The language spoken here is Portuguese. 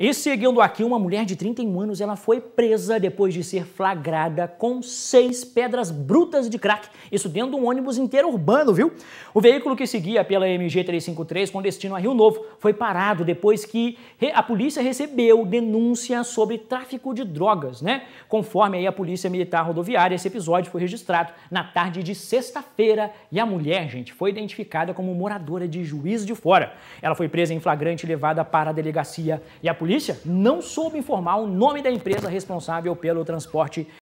E seguindo aqui, uma mulher de 31 anos, ela foi presa depois de ser flagrada com seis pedras brutas de crack, isso dentro de um ônibus inteiro urbano, viu? O veículo que seguia pela MG353 com destino a Rio Novo foi parado depois que a polícia recebeu denúncia sobre tráfico de drogas, né? Conforme aí a Polícia Militar Rodoviária, esse episódio foi registrado na tarde de sexta-feira e a mulher, gente, foi identificada como moradora de Juiz de Fora. Ela foi presa em flagrante, levada para a delegacia e a polícia polícia não soube informar o nome da empresa responsável pelo transporte